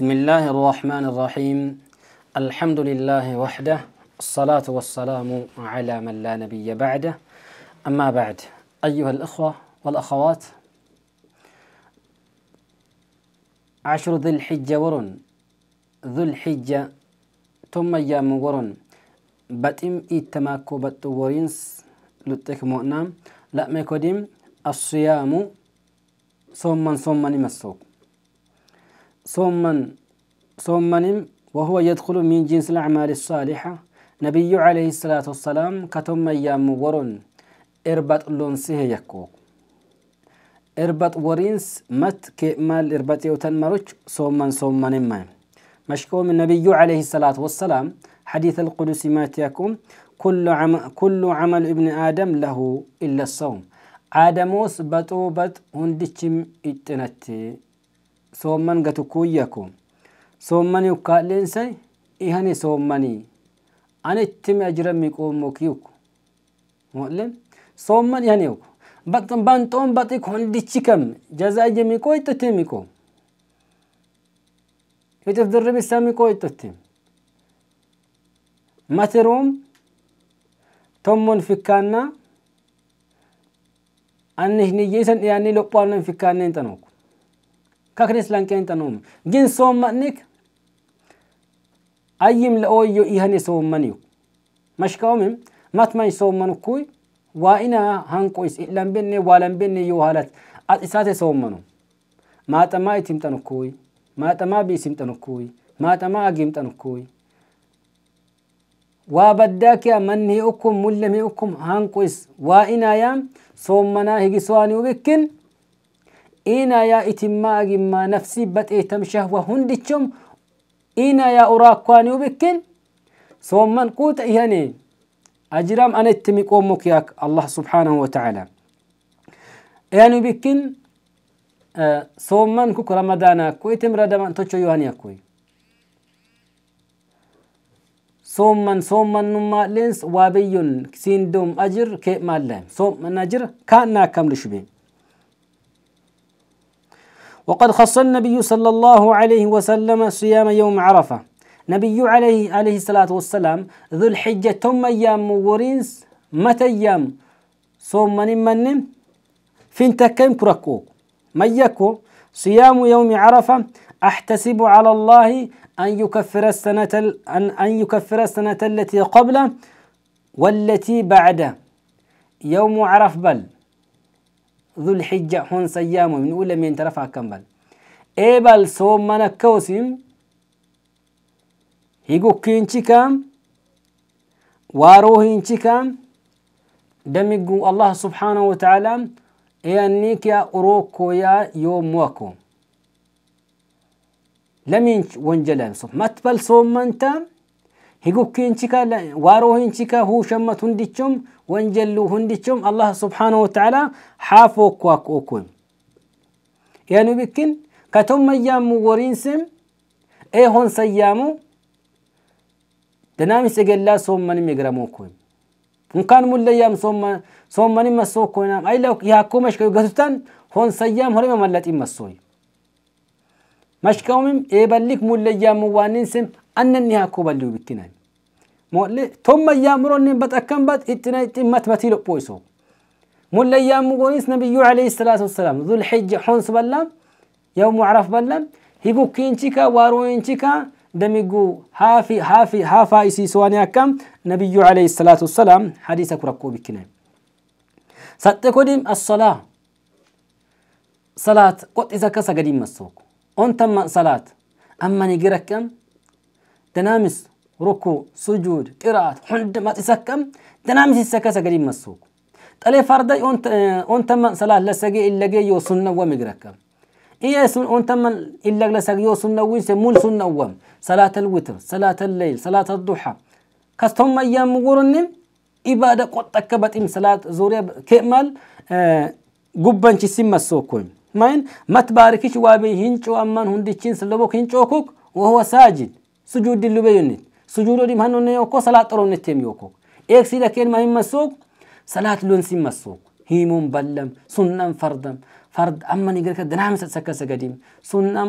بسم الله الرحمن الرحيم الحمد لله وحده الصلاة والسلام على من لا نبي بعده أما بعد أيها الأخوة والأخوات عشر ذي الحجة ورن ذو الحجة ثم أيام ورن بتم إتماكو بتورينس لتك مؤنام لا مكدم الصيام صوما صوما يمسوك صوما صوما وهو يدخل من جنس الأعمال الصالحة نبي عليه الصلاة والسلام كتم أيام ورن إربط لونسه يكو إربط ورينس مت كمال إربط يوتن مرج صوما صوما ما مشكو من نبي عليه الصلاة والسلام حديث القدس ما يكون كل عمل, كل عمل ابن آدم له إلا الصوم آدموس بطوبت هندشم اتنتي soomman gatukkuyyako soommani ukkaa'leensan ihane soommanii ana ittime ajirami qoomokiyuk mo'len soomman ihaneyuk banxoon baxi kondichi kam jaza ijemi qoo ittotemi qoo itif dirribisami qoo ittotem materoom tommon fikkaanna anni hiniyyeesan dhiyaannii lophuaannan fikkaanneen xanoku كاكنس لانكين تنوم جن سوم مأنك أيم لأويو إيهاني سوم منيو مش كومم ماتمن سوم منكوي وإنا هنكويس إلان بني والان بني يوهالات أتساتي سوم منو ما تما يتم تنكوي ما تما بيسم تنكوي ما تما أجيم تنكوي وابداك يا من هي أكم ملمي أكم هنكويس وإنا يام سوم منا هيجي سواني وبكن إنايا إتما أجما نفسي بت إيتم شهوة هندتشم إنايا أراكواني وبكن ثم من قوت إيهاني أجرام أنا اتمك أمك ياك الله سبحانه وتعالى يعني بكن آه ثم من كوك رمضانا كوي تمر دمان تشو يوهانيا كوي صوما صوما نما لينس وابي سين دوم أجر كي مالهم صوم من أجر كان ناكم لشبيه وقد خص النبي صلى الله عليه وسلم صيام يوم عرفة نبي عليه عليه الصلاة والسلام ذو الحجة تم أيام ورينس متى أيام صوم من من فين تكيم كركو يكو صيام يوم عرفة أحتسب على الله أن يكفر السنة أن أن يكفر السنة التي قبله والتي بعده يوم عرف بل ذو الحجة هون سيامو من أولى من ترفع كمبل إبل صوم منا كوسيم هيجو كينشي كام واروهينشي كام دمجو الله سبحانه وتعالى إيانيك يا أروكو يا يوم واكو لمن ونجلان صوم متبل صوم تام higgukkiinchika waarohinchika huu shammat hundichum wanjalluu hundichum allah subhaanahu wataala xaafookkuak okun yanu bikkin katommayyaamu woriinsem ee honsayyaamu danamis egellaa soommanim egramookun hunkaan mullayyaam soommanim massookonaam ayla yaakkoo mashkayu gatutan honsayyam horema mallaxi massoy mashkawumim eeballik mullayyaam waaninsem أنني هاكو بلو بتناي مولي ثم يامرني بتأكم بات اتنا اتمت بتيلو بويسو مولي يام مغونيس نبي عليه الصلاة والسلام ذو الحج حنس بلام يوم عرف بلام هيقو كينشيكا واروينشيكا دميقو هافي هافي هافا يسي سواني أكم نبي عليه الصلاة والسلام حديثك ركو بكناي ستكودم الصلاة صلاة قد إذا كسا قديم مسوك أنت صلاة أما نجرك كم danamis ruku sujud qiraat hundumat isakkam danamis isakka sagadi massuuku talee farda ontaman salaat lasagee illagee yoo sunnawwa migrakkam إيه سن أنت من إلا جلسك يو سنة وين سمول سنة وام صلاة الوتر صلاة الليل صلاة الضحى كستهم أيام مقرنين إبادة قد تكبت إم صلاة زوريا كمال قبان آه جسم السوكوين ماين ما تباركش وابي هنچو أمان هندي چين سلبوك هنچوكوك وهو ساجد سجود اللي بينت سجود دي مهنو نيوكو صلاة ترون نتيم يوكو إيك سيدا كين ما يمسوك صلاة لون سيمسوك هيمون بلم سنم فردم فرد أما نقولك دنام سكا سقديم سنم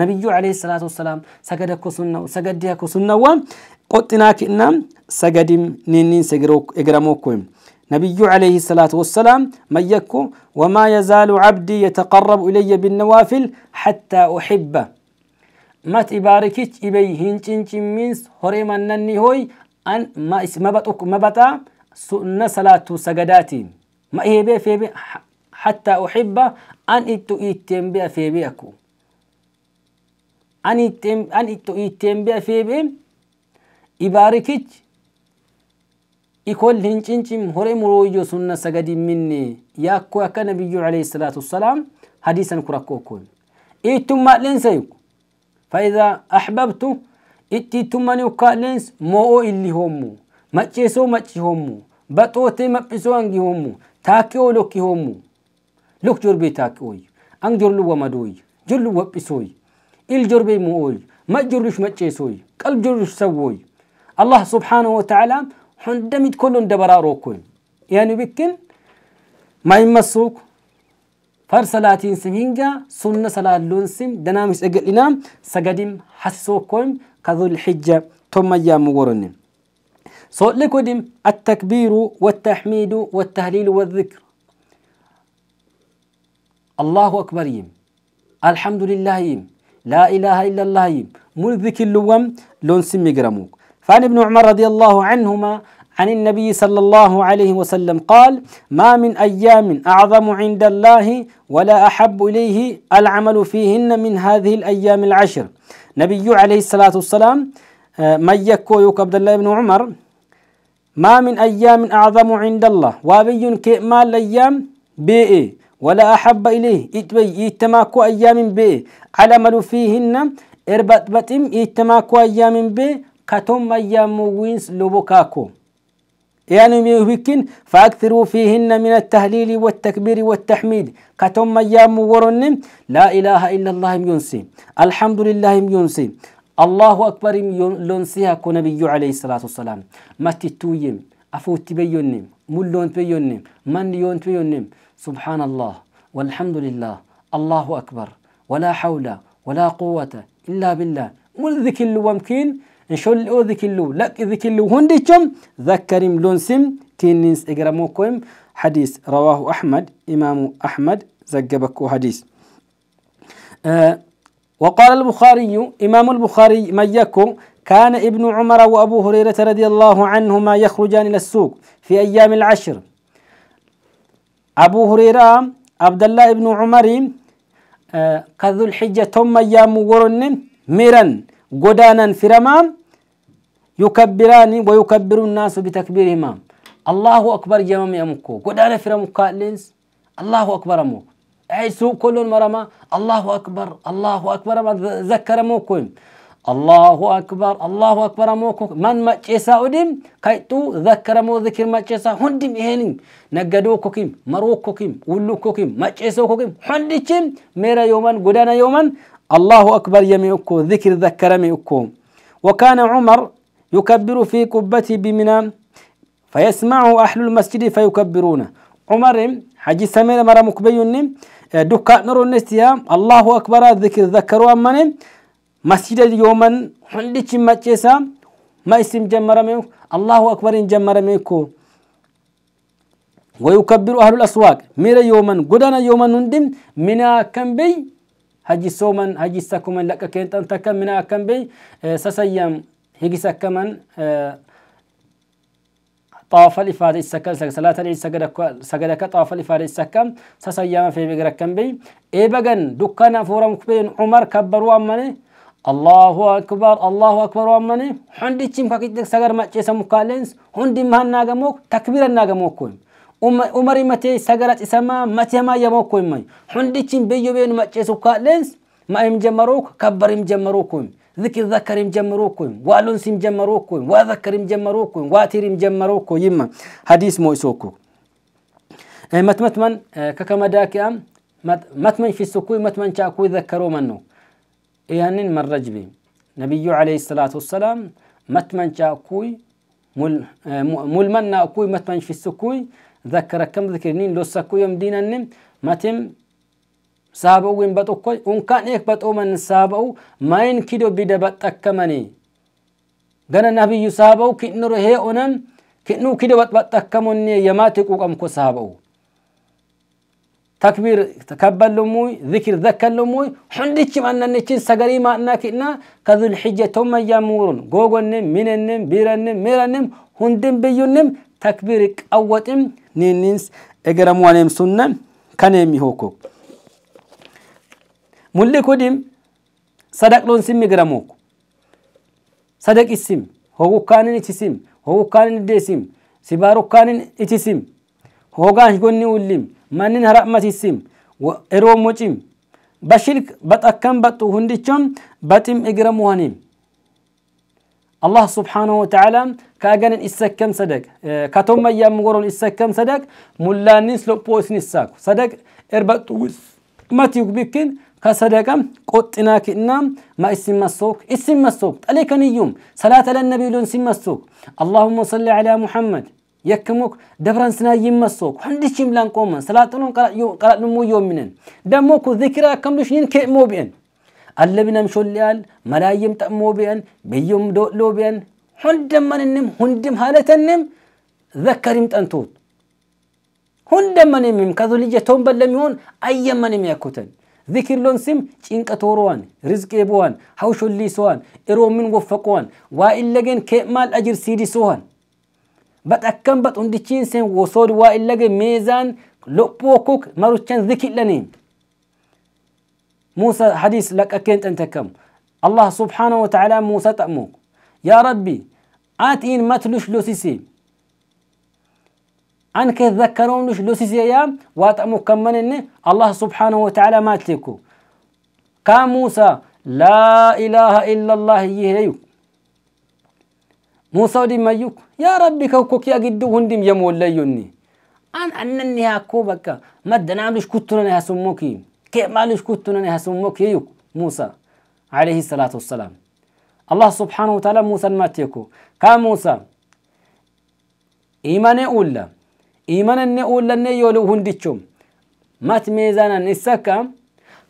نبي عليه الصلاة والسلام سجدك سنة وسجدك سنة وام قطناك إنام سجدم نينين سجروك إجراموكم نبي عليه الصلاة والسلام ميكو وما يزال عبدي يتقرب إلي بالنوافل حتى أحبه hore ma ihibe febe haa taa'u xiba an itti u-teembe febe ibarikich ikol hincincii hore mooyyo suna sagadminne yaa kakka nabiyu cali salatu salaam hadiisa kurakokko i'a tummaallinsa yoog. فإذا أحببت إتي تمني وكالنس مو اللي همو ماتشيسو ماتشي همو بطوتي مبسو أنجي همو تاكيو لوكي همو لوك جربي تاكيوي أنجر جرلو ومدوي جلو إل الجربي موي ما ما تشيسوي قلب جرلوش سووي الله سبحانه وتعالى حندمت كلهم دبرا روكوين يعني بكن ما يمسوك فرسلاتين سمينجا سنة صلاة لونسم دنامس أقل إنام سقدم حسوكم كذو الحجة ثم يام ورنم صوت لكودم التكبير والتحميد والتهليل والذكر الله أكبر يم الحمد لله يم لا إله إلا الله يم ملذك ذكر لوم لونسم يقرموك فعن ابن عمر رضي الله عنهما عن النبي صلى الله عليه وسلم قال ما من أيام أعظم عند الله ولا أحب إليه العمل فيهن من هذه الأيام العشر نبي عليه الصلاة والسلام آه، من يوك عبد الله بن عمر ما من أيام أعظم عند الله وابي كما الأيام بيئي ولا أحب إليه إتبي إتماكو أيام بي العمل فيهن إربت بتم إتماكو أيام بي كتم أيام وينس لبكاكو يعني ميهوكين فأكثروا فيهن من التهليل والتكبير والتحميد كتم أيام ورن لا إله إلا الله ينسي الحمد لله ينسي الله أكبر ينسيها كنبي عليه الصلاة والسلام ما تتويم أفوت بيونم ملون بيونم من يون بيونم سبحان الله والحمد لله الله أكبر ولا حول ولا قوة إلا بالله ملذك اللي ومكين إن شو انشل او اللو لك اللو هندي كم ذكرم لونسم تينينس اقرموكم حديث رواه أحمد إمام أحمد زقبكو حديث أه وقال البخاري إمام البخاري ما ميكو كان ابن عمر وأبو هريرة رضي الله عنهما يخرجان إلى السوق في أيام العشر أبو هريرة عبد الله بن عمر قذ الحجة ثم يامو ورن ميرا قدانا رمام يكبران ويكبر الناس بتكبيرهما الله أكبر جمام يمكو قد أنا في مكالنس الله أكبر مو عيسو كل مرما الله أكبر الله أكبر ما ذكر موكم الله أكبر الله أكبر موكم من ما تشيسا أدم كايتو ذكر مو ذكر ما تشيسا هندم إهنم كوكيم ولو كوكيم ما كوكيم هندكم ميرا يوما قدانا يوما الله أكبر يمكو ذكر ذكر ميكو وكان عمر يكبر في قبته بمنى فيسمع أهل المسجد فيكبرون عمر حجي سمير مرة مكبيون آه، دكا نور النسيا الله أكبر ذكر ذكروا أمن مسجد اليوم حندك مجلسا ما اسم جمر الله أكبر جمر منكو ويكبر أهل الأسواق مير يوما قدنا يوما ندم منا كم بي هجي سوما هجي سكوما لك كنت أنت كم منا كم بي آه، سسيام higis akkaman xaafal ifaate isakkan salaatan sagadakka xaafal ifaate isakkan sasayyama feebe garakkan bey eebagan dukkana fuuram kubeen umar kabbaru ammane allahu akbar allahu akbar wammane hundichim kakite sagar macceesa mukaalens hundim hannaagamok takbirannaagamokkon umari matee sagara cisamaa matemaa yamokkoimmay hundichim beyyo beenu macceesu kaa'lens ma'im jammarook kabbarim jammarookkoim ذكر ذكر جمروكم والونس جمروكم وذكر جمروكم واتيرم جمروكم يما حديث مويسوكو إيه، من إيه، ككما داكيام من في السكوي من شاكو ذكروا منه يعني من رجبي نبي عليه الصلاة والسلام مل شاكوي ملمن أكوي من في السكوي ذكر كم ذكرنين لو سكوي مدينة متم saaba'uu hin baxu unkaan eek baxooman saaba'u maayin kido bida baxakkamani gana nabiyyu saba'u kidnoro hee onan kidnuu kido baxakkamonne yamaati quqamko saba'u takbiir kabballomuy zikir zakkallomuy hundichi annannichin sagarii maa'naa kidna ka zulhijja tomman yamuurun googonnem minennem biirannem meerannem hundin biyyunnem takbiir qawwaxim niinniins egeramuwaneem sunna kaneemi hokkok mulli kudim sadaqloon simmi giramuuk sadaq isim hogukkaanin itisim hogukkaanin iddeesim sibarukkaanin itisim hogan gonni ullim mannin hara'matisim eroo mucim بشرك بتأكم بتو هنديشم بتم إجرا مهانيم الله سبحانه وتعالى كأجن إسكم صدق كتوم يا مقرن إسكم صدق ملا نسلو بوس نساك صدق إربطوس ما تيجبكين ከሰደቀም ቆጥናኪና ማእሲመሶክ እሲመሶክ ጠሌከንዩም ሰላት ለነቢሉን ሲመሶክ አላሁመ ሰሊ ዐላ ሙሐመድ የክሙክ ደብረንስና ይመሶክ ሁንድችም ላንቆመን ሰላጥኖን ቀላጥንሞ ዮምንን ደሞ ኩ ዚክራ ከምዱሽኒን ኬሞ ብኤን አለብነም ሾልያል መላይም ጠሞ ብኤን በዮም ዶሎ ብኤን ሁንደመንንም ሁንድም ሃለተንም ዘከሪም ጠንቶት ሁንደመንምም ከዞ ልጀ ቶንበል አየመንም ያኩተን ذكر لون سم تشينك توروان رزق إبوان حوش اللي سوان إرو من وفقوان وإلا جن كمال أجر سيدي سوان بات اكام بات اندي چين سن وصود وإلا جن ميزان لقبوكوك چان ذكر لنين موسى حديث لك اكينت انتكم الله سبحانه وتعالى موسى تأموك يا ربي آتين ما تلوش لوسيسي أن كيتذكرون لوش لوسيزيا واتأمو كمن الله سبحانه وتعالى ما تلكو كا موسى لا إله إلا الله يهيو موسى ودي مايوك يا ربي كوكوك يا قدو هندم يا يوني أن أن هاكو كوبك ما دنام لش كتنا نها هسموكي كيف لش كتنا نها سموكي يوك موسى عليه الصلاة والسلام الله سبحانه وتعالى موسى ما تيكو كا موسى إيمان أولا إيمانا أولن يولو هندتشم مات ميزانا نسكا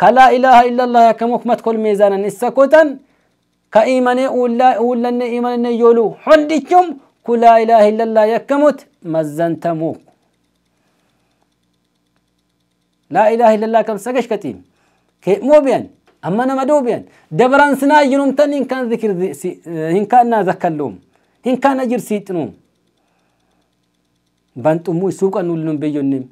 كلا إله إلا الله كمك مات كل ميزانا نسكوتا كإيمان أولا أولن إيمانا يولو هندتشم كلا إله إلا الله يكمت مزنتموك لا إله إلا الله كم سكش كتين كي مو بيان أما أنا مدوبيان دبران سنا ينوم تاني كان ذكر إن كان ذكر لهم إن كان أجر سيتنوم banxumu isuuqa nullun beyyonnem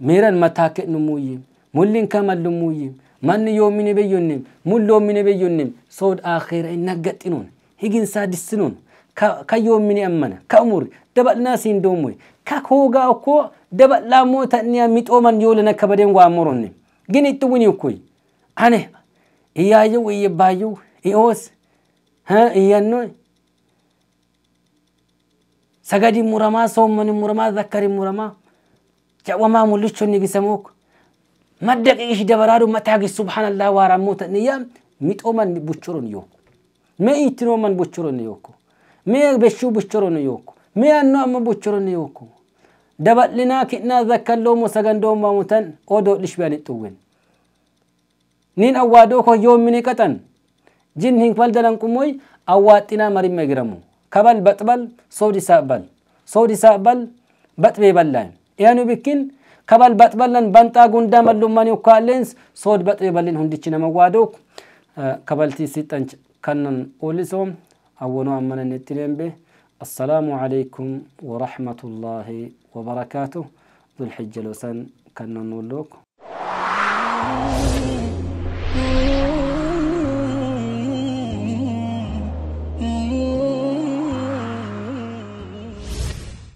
meeran mataa kennummuyim mulliin kamallummuyim manni yoomine beyyonnem mulloomine beyyonnem sood aakhira hin naggaxinuun higin sadisinun ka yomini amana ka umur dabal'inaa siin doommoy ka koogaa okkoo dabal'aa moo ta'niya mixooman yoolan kabaden wa waa moronne ግን ይጥውን ane iyayu iyebayu ios ha እያኖ sagadi murama sommani murama zakkari murama jawama mullichonni gisamok madda qiqish dabaradu matagi subhanallah waramota niya mitoman buchoron yo me itinoman buchoron yoko me beshu buchoron yoko me anno amma buchoron yoko dabalina kitna zakkallomo sagandomamutan odo dishbani tuwen nin awado ko yomini qatan jin hin faldalan qumoy awaxina marimma giramu كبل بتبل صودي سابل صودي سابل بتبي بلان يعني بكن كبل بتبلن بنتا غندا ملومن يقالنس صود بتبي بلن هندچنا موادوك كبلتي سيتنج كنن اولسوم اونو امن نتريم به السلام عليكم ورحمة الله وبركاته ذو الحجة لوسان كنن نولوك